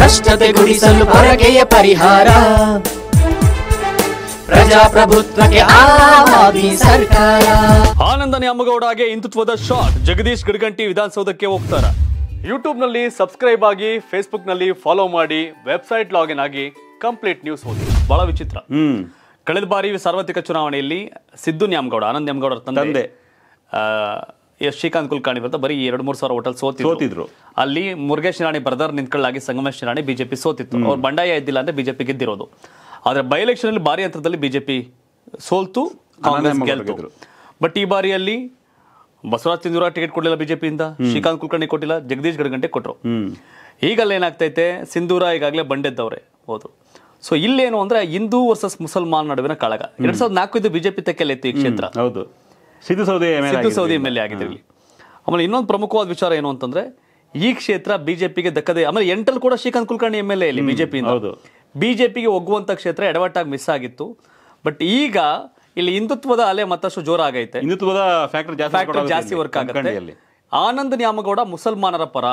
ಭ್ರಷ್ಟತೆ ಗುಡಿಸಲು ಪರಕೆಯ ಪರಿಹಾರ ಪ್ರಜಾಪ್ರಭುತ್ವಕ್ಕೆ ಸರ್ಕಾರ ನ್ಯಾಮಗೌಡ ಹಾಗೆ ಹಿಂದುತ್ವದ ಶಾಟ್ ಜಗದೀಶ್ ಗಡಗಂಟಿ ವಿಧಾನಸೌಧಕ್ಕೆ ಹೋಗ್ತಾರ ಯೂಟ್ಯೂಬ್ ನಲ್ಲಿ ಸಬ್ಸ್ಕ್ರೈಬ್ ಆಗಿ ಫೇಸ್ಬುಕ್ ನಲ್ಲಿ ಫಾಲೋ ಮಾಡಿ ವೆಬ್ಸೈಟ್ ಲಾಗಿನ್ ಆಗಿ ಕಂಪ್ಲೀಟ್ ನ್ಯೂಸ್ ಓದಿ ಬಹಳ ವಿಚಿತ್ರ ಕಳೆದ ಬಾರಿ ಸಾರ್ವತ್ರಿಕ ಚುನಾವಣೆಯಲ್ಲಿ ಸಿದ್ದು ನ್ಯಾಮಗೌಡ ಆನಂದ ನ್ಯಾಮಗೌಡ ತಂದೆ ಶ್ರೀಕಾಂತ್ ಕುಲಕರ್ಣಿ ಬರ್ತಾ ಬರೀ ಎರಡು ಮೂರು ಸಾವಿರ ಹೋಟೆಲ್ ಸೋತಿದ್ರು ಅಲ್ಲಿ ಮುರುಗೇಶ್ ನಿರಾಣಿ ಬ್ರದರ್ ನಿಂತ್ಕೊಳ್ಳಾಗಿ ಸಂಗಮೇಶ್ ಶಿರಾಣಿ ಬಿಜೆಪಿ ಸೋತಿತ್ತು ಅವ್ರು ಬಂಡಾಯ ಇದ್ದಿಲ್ಲ ಅಂದ್ರೆ ಬಿಜೆಪಿ ಗೆದ್ದಿರೋದು ಆದ್ರೆ ಬೈ ಎಲೆಕ್ಷನ್ ಅಲ್ಲಿ ಭಾರಿ ಅಂತರದಲ್ಲಿ ಬಿಜೆಪಿ ಸೋಲ್ತು ಕಾಂಗ್ರೆಸ್ ಗೆಲ್ತು ಬಟ್ ಈ ಬಾರಿಯಲ್ಲಿ ಬಸವರಾಜ್ ಚಂದೂರಾವ್ ಟಿಕೆಟ್ ಕೊಡಲಿಲ್ಲ ಬಿಜೆಪಿಯಿಂದ ಶ್ರೀಕಾಂತ್ ಕುಲಕರ್ಣಿ ಕೊಟ್ಟಿಲ್ಲ ಜಗದೀಶ್ ಗಡ್ಗಂಟೆ ಕೊಟ್ಟರು ಈಗಲ್ಲ ಏನಾಗ್ತೈತೆ ಸಿಂಧೂರ ಈಗಾಗಲೇ ಬಂಡೆದ್ದವ್ರೆ ಹೌದು ಸೊ ಇಲ್ಲೇನು ಅಂದ್ರೆ ಹಿಂದೂ ವರ್ಸಸ್ ಮುಸಲ್ಮಾನ್ ನಡುವಿನ ಕಳಗ ಎರಡ್ ಸಾವಿರದ ನಾಲ್ಕು ಇದು ಬಿಜೆಪಿ ತೆಕ್ಕಲ್ಲಿತ್ತು ಈ ಕ್ಷೇತ್ರ ಹೌದು Siddu Savadi Siddu Savadi M L A ಆಗಿದ್ರು ಆಮೇಲೆ ಇನ್ನೊಂದು ಪ್ರಮುಖವಾದ ವಿಚಾರ ಏನು ಅಂತಂದ್ರೆ ಈ ಕ್ಷೇತ್ರ ಬಿಜೆಪಿಗೆ ದಕ್ಕದೆ ಆಮೇಲೆ ಎಂಟಲ್ಲಿ ಕೂಡ Srikant Kulkarni M L A ಇಲ್ಲಿ ಬಿಜೆಪಿ ಬಿಜೆಪಿಗೆ ಒಗ್ಗುವಂತ ಕ್ಷೇತ್ರ ಎಡವಟ್ಟಾಗಿ ಮಿಸ್ ಆಗಿತ್ತು ಬಟ್ ಈಗ ಇಲ್ಲಿ ಹಿಂದುತ್ವದ ಅಲೆ ಮತ್ತಷ್ಟು ಜೋರಾಗೈತೆ ಹಿಂದುತ್ವದ ಫ್ಯಾಕ್ಟರ್ ಜಾಸ್ತಿ ವರ್ಕ್ ಆಗುತ್ತೆ ಆನಂದ ನ್ಯಾಮಗೌಡ ಮುಸಲ್ಮಾನರ ಪರ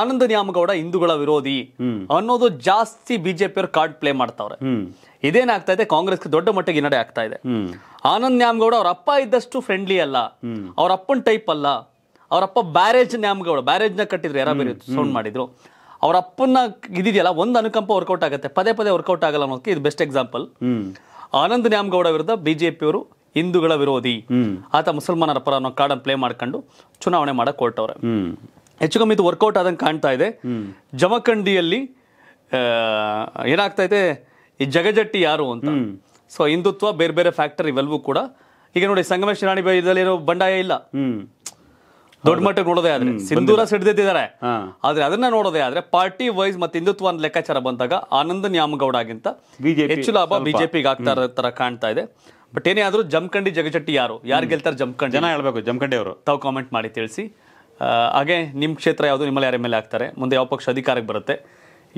ಆನಂದ ನ್ಯಾಮಗೌಡ ಹಿಂದೂಗಳ ವಿರೋಧಿ ಅನ್ನೋದು ಜಾಸ್ತಿ ಅವರು ಕಾರ್ಡ್ ಪ್ಲೇ ಮಾಡ್ತಾವ್ರೆ ಇದೇನಾಗ್ತಾ ಇದೆ ಕಾಂಗ್ರೆಸ್ ದೊಡ್ಡ ಮಟ್ಟಿಗೆ ಹಿನ್ನಡೆ ಆಗ್ತಾ ಇದೆ ಆನಂದ್ ನ್ಯಾಮಗೌಡ ಅವ್ರ ಅಪ್ಪ ಇದ್ದಷ್ಟು ಫ್ರೆಂಡ್ಲಿ ಅಲ್ಲ ಅವ್ರ ಅಪ್ಪನ ಟೈಪ್ ಅಲ್ಲ ಅಪ್ಪ ಬ್ಯಾರೇಜ್ ನ್ಯಾಮಗೌಡ ನ ಕಟ್ಟಿದ್ರು ಯಾರ ಬೇರೆ ಸೌಂಡ್ ಮಾಡಿದ್ರು ಅವ್ರ ಅಪ್ಪನ ಇದೆಯಲ್ಲ ಒಂದು ಅನುಕಂಪ ವರ್ಕೌಟ್ ಆಗುತ್ತೆ ಪದೇ ಪದೇ ವರ್ಕೌಟ್ ಆಗಲ್ಲ ಅನ್ನೋದಕ್ಕೆ ಇದು ಬೆಸ್ಟ್ ಎಕ್ಸಾಂಪಲ್ ಆನಂದ್ ನ್ಯಾಮಗೌಡ ವಿರುದ್ಧ ಬಿಜೆಪಿಯವರು ಹಿಂದೂಗಳ ವಿರೋಧಿ ಆತ ಮುಸಲ್ಮಾನರ ಪರ ಅನ್ನೋ ಕಾರ್ಡ್ ಪ್ಲೇ ಮಾಡ್ಕೊಂಡು ಚುನಾವಣೆ ಮಾಡಕ್ ಹೊರಟವ್ರೆ ಹೆಚ್ಚು ಕಮ್ಮಿ ಇದು ವರ್ಕೌಟ್ ಆದಂಗೆ ಕಾಣ್ತಾ ಇದೆ ಜಮಖಂಡಿಯಲ್ಲಿ ಏನಾಗ್ತಾ ಇದೆ ಈ ಜಗಜಟ್ಟಿ ಯಾರು ಅಂತ ಸೊ ಹಿಂದುತ್ವ ಬೇರೆ ಬೇರೆ ಫ್ಯಾಕ್ಟರ್ ಇವೆಲ್ಲವೂ ಕೂಡ ಈಗ ನೋಡಿ ಸಂಗಮೇಶ್ ರಾಣಿ ಇದರಲ್ಲಿರೋ ಬಂಡಾಯ ಇಲ್ಲ ದೊಡ್ಡ ಮಟ್ಟಕ್ಕೆ ನೋಡೋದೇ ಆದ್ರೆ ಸಿಂಧೂರ ಸಿಡ್ದಿದ್ದಾರೆ ಆದ್ರೆ ಅದನ್ನ ನೋಡೋದೇ ಆದ್ರೆ ಪಾರ್ಟಿ ವೈಸ್ ಮತ್ತೆ ಹಿಂದುತ್ವ ಅಂತ ಲೆಕ್ಕಾಚಾರ ಬಂದಾಗ ಆನಂದ ನ್ಯಾಮಗೌಡ ಆಗಿಂತ ಹೆಚ್ಚು ಲಾಭ ಬಿಜೆಪಿಗೆ ಆಗ್ತಾ ಇರೋ ತರ ಕಾಣ್ತಾ ಇದೆ ಬಟ್ ಏನೇ ಆದರೂ ಜಮಖಂಡಿ ಜಗಜಟ್ಟಿ ಯಾರು ಯಾರು ಗೆಲ್ತಾರೆ ಜಮಖಂಡಿ ಜನ ಹೇಳಬೇಕು ಜಮಖಂಡಿ ಅವರು ತಾವು ಕಾಮೆಂಟ್ ಮಾಡಿ ತಿಳಿಸಿ ಹಾಗೆ ನಿಮ್ಮ ಕ್ಷೇತ್ರ ಯಾವುದು ನಿಮ್ಮಲ್ಲಿ ಯಾರ ಮೇಲೆ ಆಗ್ತಾರೆ ಮುಂದೆ ಯಾವ ಪಕ್ಷ ಅಧಿಕಾರಕ್ಕೆ ಬರುತ್ತೆ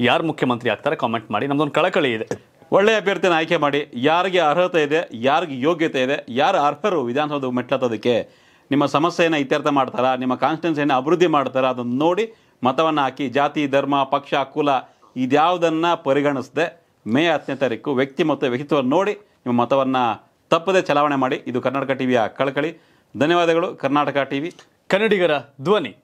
ಯಾರು ಮುಖ್ಯಮಂತ್ರಿ ಆಗ್ತಾರೆ ಕಾಮೆಂಟ್ ಮಾಡಿ ನಮ್ದೊಂದು ಕಳಕಳಿ ಇದೆ ಒಳ್ಳೆಯ ಅಭ್ಯರ್ಥಿನ ಆಯ್ಕೆ ಮಾಡಿ ಯಾರಿಗೆ ಅರ್ಹತೆ ಇದೆ ಯಾರಿಗೆ ಯೋಗ್ಯತೆ ಇದೆ ಯಾರು ಅರ್ಹರು ವಿಧಾನಸೌಧ ಮೆಟ್ಲತ್ತೋದಕ್ಕೆ ನಿಮ್ಮ ಸಮಸ್ಯೆಯನ್ನು ಇತ್ಯರ್ಥ ಮಾಡ್ತಾರಾ ನಿಮ್ಮ ಕಾನ್ಸ್ಟಿಟ್ಯೂನ್ಸಿಯನ್ನು ಅಭಿವೃದ್ಧಿ ಮಾಡ್ತಾರಾ ಅದನ್ನು ನೋಡಿ ಮತವನ್ನು ಹಾಕಿ ಜಾತಿ ಧರ್ಮ ಪಕ್ಷ ಕುಲ ಇದ್ಯಾವುದನ್ನು ಪರಿಗಣಿಸದೆ ಮೇ ಹತ್ತನೇ ತಾರೀಕು ವ್ಯಕ್ತಿ ಮತ್ತು ವ್ಯಕ್ತಿತ್ವವನ್ನು ನೋಡಿ ನಿಮ್ಮ ಮತವನ್ನು ತಪ್ಪದೆ ಚಲಾವಣೆ ಮಾಡಿ ಇದು ಕರ್ನಾಟಕ ಟಿವಿಯ ಕಳಕಳಿ ಧನ್ಯವಾದಗಳು ಕರ್ನಾಟಕ ಟಿವಿ ಕನ್ನಡಿಗರ ಧ್ವನಿ